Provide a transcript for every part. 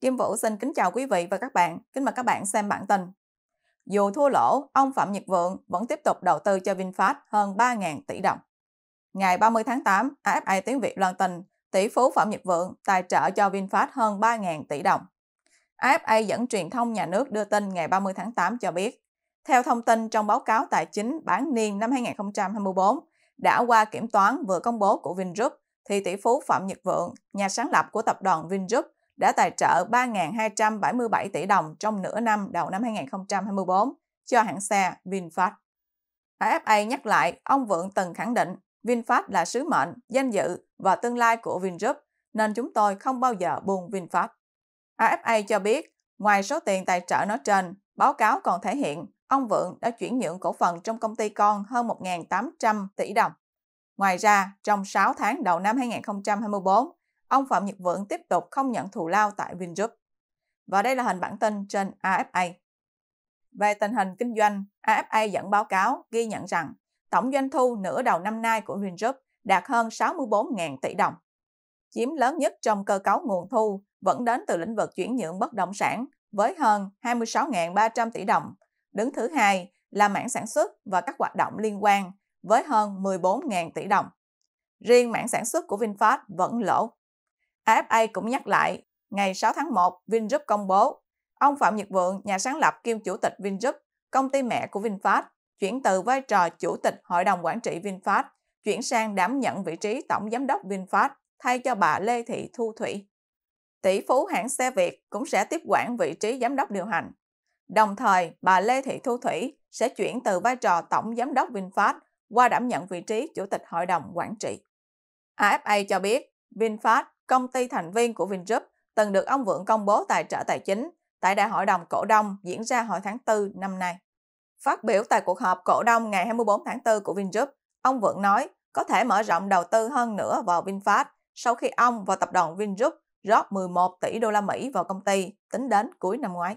Kim Vũ xin kính chào quý vị và các bạn. Kính mời các bạn xem bản tin. Dù thua lỗ, ông Phạm Nhật Vượng vẫn tiếp tục đầu tư cho VinFast hơn 3.000 tỷ đồng. Ngày 30 tháng 8, AFA Tiếng Việt loan tin tỷ phú Phạm Nhật Vượng tài trợ cho VinFast hơn 3.000 tỷ đồng. AFA dẫn truyền thông nhà nước đưa tin ngày 30 tháng 8 cho biết, theo thông tin trong báo cáo tài chính bán niên năm 2024 đã qua kiểm toán vừa công bố của Vingroup, thì tỷ phú Phạm Nhật Vượng, nhà sáng lập của tập đoàn Vingroup, đã tài trợ 3.277 tỷ đồng trong nửa năm đầu năm 2024 cho hãng xe VinFast. AFA nhắc lại, ông Vượng từng khẳng định VinFast là sứ mệnh, danh dự và tương lai của Vingroup, nên chúng tôi không bao giờ buồn VinFast. AFA cho biết, ngoài số tiền tài trợ nói trên, báo cáo còn thể hiện ông Vượng đã chuyển nhượng cổ phần trong công ty con hơn 1.800 tỷ đồng. Ngoài ra, trong 6 tháng đầu năm 2024, Ông Phạm Nhật Vượng tiếp tục không nhận thù lao tại Vingroup. Và đây là hình bản tin trên AFA. Về tình hình kinh doanh, AFA dẫn báo cáo ghi nhận rằng tổng doanh thu nửa đầu năm nay của Vingroup đạt hơn 64.000 tỷ đồng. Chiếm lớn nhất trong cơ cấu nguồn thu vẫn đến từ lĩnh vực chuyển nhượng bất động sản với hơn 26.300 tỷ đồng. Đứng thứ hai là mảng sản xuất và các hoạt động liên quan với hơn 14.000 tỷ đồng. Riêng mảng sản xuất của VinFast vẫn lỗ. AFA cũng nhắc lại, ngày 6 tháng 1, Vingroup công bố, ông Phạm Nhật Vượng, nhà sáng lập kiêm chủ tịch Vingroup, công ty mẹ của VinFast, chuyển từ vai trò chủ tịch hội đồng quản trị VinFast, chuyển sang đảm nhận vị trí tổng giám đốc VinFast thay cho bà Lê Thị Thu Thủy. Tỷ phú hãng xe Việt cũng sẽ tiếp quản vị trí giám đốc điều hành. Đồng thời, bà Lê Thị Thu Thủy sẽ chuyển từ vai trò tổng giám đốc VinFast qua đảm nhận vị trí chủ tịch hội đồng quản trị. AFA cho biết VinFast công ty thành viên của Vingroup từng được ông Vượng công bố tài trợ tài chính tại Đại hội đồng cổ đông diễn ra hồi tháng 4 năm nay. Phát biểu tại cuộc họp cổ đông ngày 24 tháng 4 của Vingroup, ông Vượng nói có thể mở rộng đầu tư hơn nữa vào VinFast sau khi ông và tập đoàn Vingroup rót 11 tỷ đô la Mỹ vào công ty tính đến cuối năm ngoái.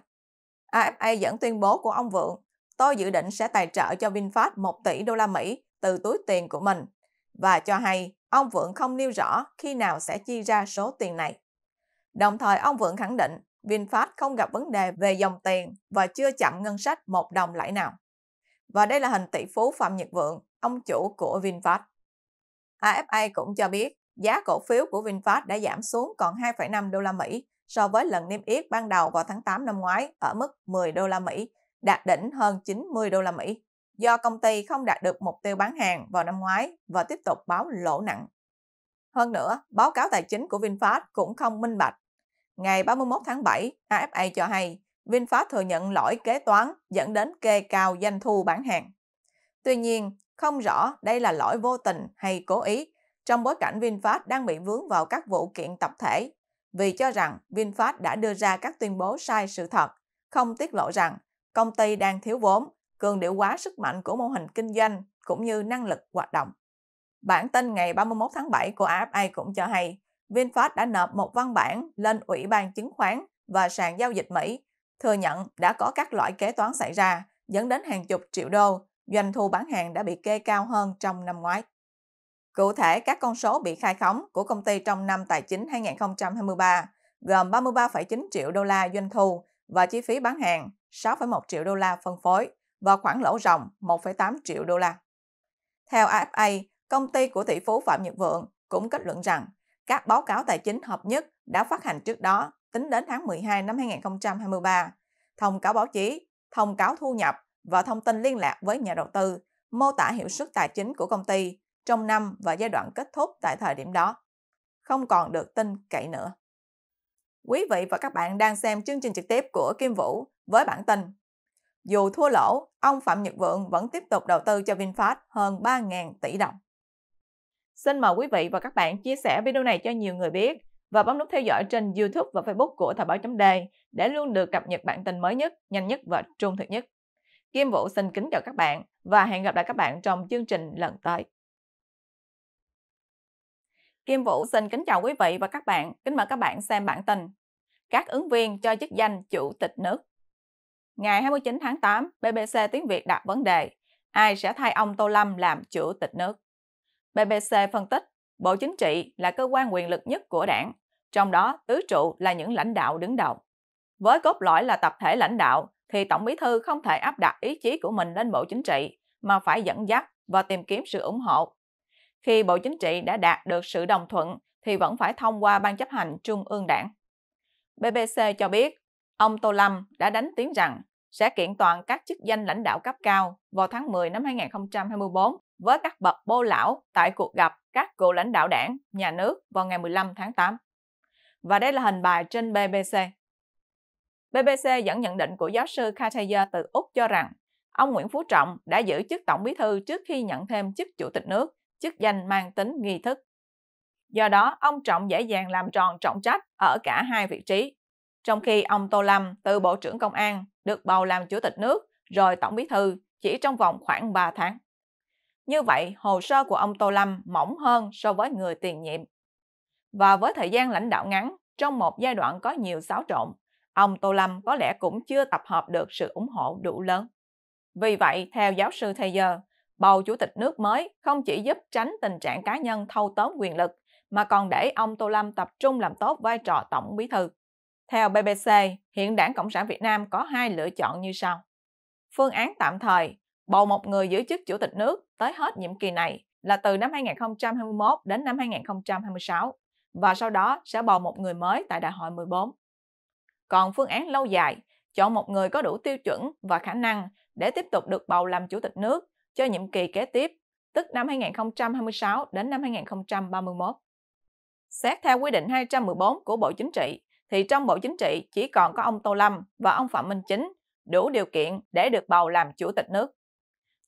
AFA dẫn tuyên bố của ông Vượng, tôi dự định sẽ tài trợ cho VinFast 1 tỷ đô la Mỹ từ túi tiền của mình và cho hay ông Vượng không nêu rõ khi nào sẽ chi ra số tiền này. Đồng thời ông Vượng khẳng định VinFast không gặp vấn đề về dòng tiền và chưa chậm ngân sách một đồng lãi nào. Và đây là hình tỷ phú Phạm Nhật Vượng, ông chủ của VinFast. AFA cũng cho biết giá cổ phiếu của VinFast đã giảm xuống còn 2,5 đô la Mỹ so với lần niêm yết ban đầu vào tháng 8 năm ngoái ở mức 10 đô la Mỹ, đạt đỉnh hơn 90 đô la Mỹ do công ty không đạt được mục tiêu bán hàng vào năm ngoái và tiếp tục báo lỗ nặng. Hơn nữa, báo cáo tài chính của VinFast cũng không minh bạch. Ngày 31 tháng 7, AFA cho hay VinFast thừa nhận lỗi kế toán dẫn đến kê cao doanh thu bán hàng. Tuy nhiên, không rõ đây là lỗi vô tình hay cố ý trong bối cảnh VinFast đang bị vướng vào các vụ kiện tập thể vì cho rằng VinFast đã đưa ra các tuyên bố sai sự thật, không tiết lộ rằng công ty đang thiếu vốn cường điệu quá sức mạnh của mô hình kinh doanh cũng như năng lực hoạt động. Bản tin ngày 31 tháng 7 của AFA cũng cho hay VinFast đã nộp một văn bản lên Ủy ban chứng khoán và sàn giao dịch Mỹ thừa nhận đã có các loại kế toán xảy ra dẫn đến hàng chục triệu đô, doanh thu bán hàng đã bị kê cao hơn trong năm ngoái. Cụ thể, các con số bị khai khống của công ty trong năm tài chính 2023 gồm 33,9 triệu đô la doanh thu và chi phí bán hàng 6,1 triệu đô la phân phối, và khoản lỗ ròng 1,8 triệu đô la. Theo AFA, công ty của tỷ phú Phạm Nhật Vượng cũng kết luận rằng các báo cáo tài chính hợp nhất đã phát hành trước đó tính đến tháng 12 năm 2023, thông cáo báo chí, thông cáo thu nhập và thông tin liên lạc với nhà đầu tư mô tả hiệu suất tài chính của công ty trong năm và giai đoạn kết thúc tại thời điểm đó. Không còn được tin cậy nữa. Quý vị và các bạn đang xem chương trình trực tiếp của Kim Vũ với bản tin dù thua lỗ, ông Phạm Nhật Vượng vẫn tiếp tục đầu tư cho VinFast hơn 3.000 tỷ đồng. Xin mời quý vị và các bạn chia sẻ video này cho nhiều người biết và bấm nút theo dõi trên YouTube và Facebook của Thời báo chấm đề để luôn được cập nhật bản tin mới nhất, nhanh nhất và trung thực nhất. Kim Vũ xin kính chào các bạn và hẹn gặp lại các bạn trong chương trình lần tới. Kim Vũ xin kính chào quý vị và các bạn, kính mời các bạn xem bản tin. Các ứng viên cho chức danh Chủ tịch nước Ngày 29 tháng 8, BBC Tiếng Việt đặt vấn đề Ai sẽ thay ông Tô Lâm làm chủ tịch nước? BBC phân tích Bộ Chính trị là cơ quan quyền lực nhất của đảng, trong đó tứ trụ là những lãnh đạo đứng đầu. Với cốt lõi là tập thể lãnh đạo, thì Tổng Bí Thư không thể áp đặt ý chí của mình lên Bộ Chính trị, mà phải dẫn dắt và tìm kiếm sự ủng hộ. Khi Bộ Chính trị đã đạt được sự đồng thuận, thì vẫn phải thông qua Ban chấp hành Trung ương Đảng. BBC cho biết, Ông Tô Lâm đã đánh tiếng rằng sẽ kiện toàn các chức danh lãnh đạo cấp cao vào tháng 10 năm 2024 với các bậc bô lão tại cuộc gặp các cựu lãnh đạo đảng, nhà nước vào ngày 15 tháng 8. Và đây là hình bài trên BBC. BBC dẫn nhận định của giáo sư Kataya từ Úc cho rằng ông Nguyễn Phú Trọng đã giữ chức tổng bí thư trước khi nhận thêm chức chủ tịch nước, chức danh mang tính nghi thức. Do đó, ông Trọng dễ dàng làm tròn trọng trách ở cả hai vị trí, trong khi ông Tô Lâm từ Bộ trưởng Công an được bầu làm Chủ tịch nước rồi Tổng Bí thư chỉ trong vòng khoảng 3 tháng. Như vậy, hồ sơ của ông Tô Lâm mỏng hơn so với người tiền nhiệm. Và với thời gian lãnh đạo ngắn, trong một giai đoạn có nhiều xáo trộn, ông Tô Lâm có lẽ cũng chưa tập hợp được sự ủng hộ đủ lớn. Vì vậy, theo giáo sư giờ bầu chủ tịch nước mới không chỉ giúp tránh tình trạng cá nhân thâu tóm quyền lực, mà còn để ông Tô Lâm tập trung làm tốt vai trò tổng bí thư. Theo BBC, hiện Đảng Cộng sản Việt Nam có hai lựa chọn như sau. Phương án tạm thời, bầu một người giữ chức chủ tịch nước tới hết nhiệm kỳ này là từ năm 2021 đến năm 2026 và sau đó sẽ bầu một người mới tại đại hội 14. Còn phương án lâu dài, chọn một người có đủ tiêu chuẩn và khả năng để tiếp tục được bầu làm chủ tịch nước cho nhiệm kỳ kế tiếp, tức năm 2026 đến năm 2031. Xét theo quy định 214 của Bộ Chính trị, thì trong Bộ Chính trị chỉ còn có ông Tô Lâm và ông Phạm Minh Chính đủ điều kiện để được bầu làm chủ tịch nước.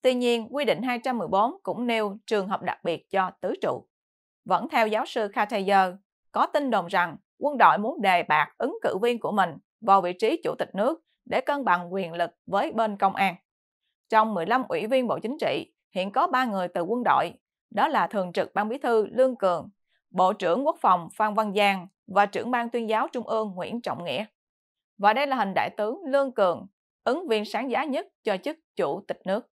Tuy nhiên, quy định 214 cũng nêu trường hợp đặc biệt cho tứ trụ. Vẫn theo giáo sư Katayer, có tin đồn rằng quân đội muốn đề bạc ứng cử viên của mình vào vị trí chủ tịch nước để cân bằng quyền lực với bên công an. Trong 15 ủy viên Bộ Chính trị, hiện có 3 người từ quân đội, đó là Thường trực Ban Bí thư Lương Cường, Bộ trưởng Quốc phòng Phan Văn Giang và trưởng ban tuyên giáo Trung ương Nguyễn Trọng Nghĩa. Và đây là hình đại tướng Lương Cường, ứng viên sáng giá nhất cho chức chủ tịch nước.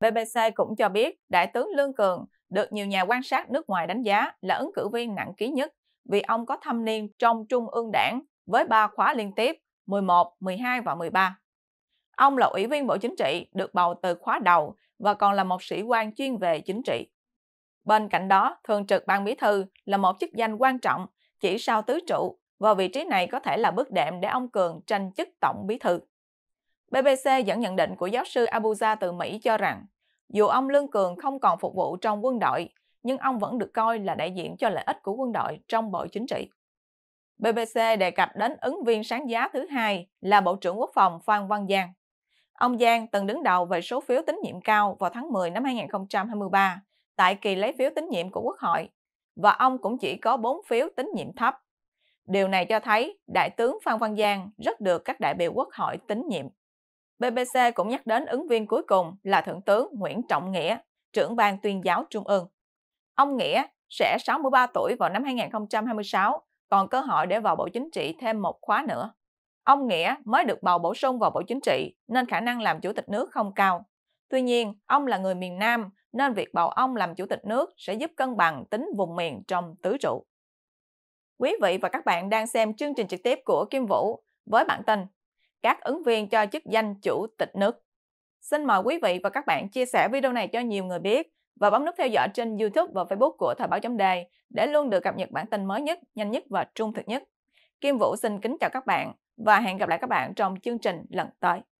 BBC cũng cho biết đại tướng Lương Cường được nhiều nhà quan sát nước ngoài đánh giá là ứng cử viên nặng ký nhất vì ông có thâm niên trong Trung ương đảng với ba khóa liên tiếp 11, 12 và 13. Ông là ủy viên Bộ Chính trị được bầu từ khóa đầu và còn là một sĩ quan chuyên về chính trị. Bên cạnh đó, thường trực ban bí thư là một chức danh quan trọng chỉ sau tứ trụ và vị trí này có thể là bước đệm để ông Cường tranh chức tổng bí thư. BBC dẫn nhận định của giáo sư abuza từ Mỹ cho rằng, dù ông Lương Cường không còn phục vụ trong quân đội, nhưng ông vẫn được coi là đại diện cho lợi ích của quân đội trong bộ chính trị. BBC đề cập đến ứng viên sáng giá thứ hai là Bộ trưởng Quốc phòng Phan Văn Giang. Ông Giang từng đứng đầu về số phiếu tín nhiệm cao vào tháng 10 năm 2023 tại kỳ lấy phiếu tín nhiệm của Quốc hội và ông cũng chỉ có 4 phiếu tín nhiệm thấp. Điều này cho thấy Đại tướng Phan Văn Giang rất được các đại biểu quốc hội tín nhiệm. BBC cũng nhắc đến ứng viên cuối cùng là Thượng tướng Nguyễn Trọng Nghĩa, trưởng ban tuyên giáo Trung ương. Ông Nghĩa sẽ 63 tuổi vào năm 2026, còn cơ hội để vào Bộ Chính trị thêm một khóa nữa. Ông Nghĩa mới được bầu bổ sung vào Bộ Chính trị nên khả năng làm chủ tịch nước không cao. Tuy nhiên, ông là người miền Nam nên việc bầu ông làm chủ tịch nước sẽ giúp cân bằng tính vùng miền trong tứ trụ. Quý vị và các bạn đang xem chương trình trực tiếp của Kim Vũ với bản tin Các ứng viên cho chức danh chủ tịch nước. Xin mời quý vị và các bạn chia sẻ video này cho nhiều người biết và bấm nút theo dõi trên YouTube và Facebook của Thời báo chấm đề để luôn được cập nhật bản tin mới nhất, nhanh nhất và trung thực nhất. Kim Vũ xin kính chào các bạn và hẹn gặp lại các bạn trong chương trình lần tới.